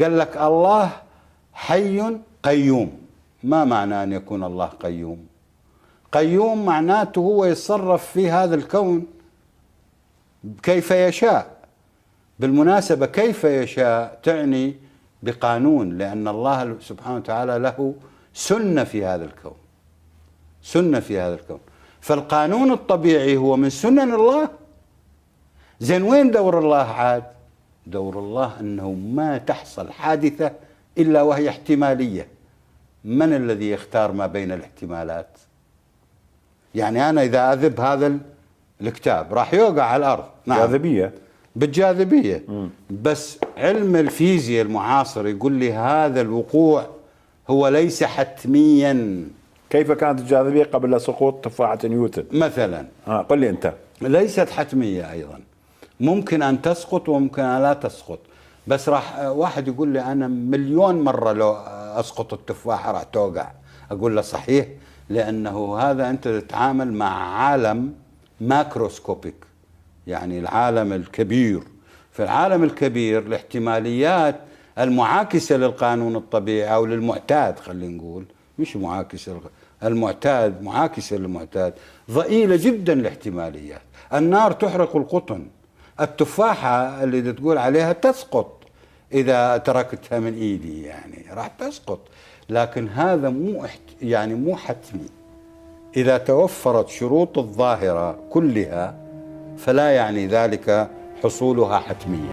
قال لك الله حي قيوم ما معنى أن يكون الله قيوم قيوم معناته هو يتصرف في هذا الكون كيف يشاء بالمناسبة كيف يشاء تعني بقانون لأن الله سبحانه وتعالى له سنة في هذا الكون سنة في هذا الكون فالقانون الطبيعي هو من سنن الله زين وين دور الله عاد دور الله أنه ما تحصل حادثة إلا وهي احتمالية من الذي يختار ما بين الاحتمالات يعني أنا إذا أذب هذا الكتاب راح يوقع على الأرض نعم. جاذبية بالجاذبية م. بس علم الفيزياء المعاصر يقول لي هذا الوقوع هو ليس حتميا كيف كانت الجاذبية قبل سقوط تفاحة نيوتن مثلا آه قل لي أنت ليست حتمية أيضا ممكن أن تسقط وممكن أن لا تسقط بس راح آه، واحد يقول لي أنا مليون مرة لو أسقط التفاحة راح توقع أقول له صحيح لأنه هذا أنت تتعامل مع عالم ماكروسكوبيك يعني العالم الكبير في العالم الكبير الاحتماليات المعاكسة للقانون الطبيعي أو للمعتاد خلينا نقول مش معاكسة المعتاد معاكسة للمعتاد ضئيلة جدا الاحتماليات النار تحرق القطن التفاحة اللي تقول عليها تسقط إذا تركتها من إيدي يعني راح تسقط لكن هذا مو يعني مو حتمي إذا توفرت شروط الظاهرة كلها فلا يعني ذلك حصولها حتميا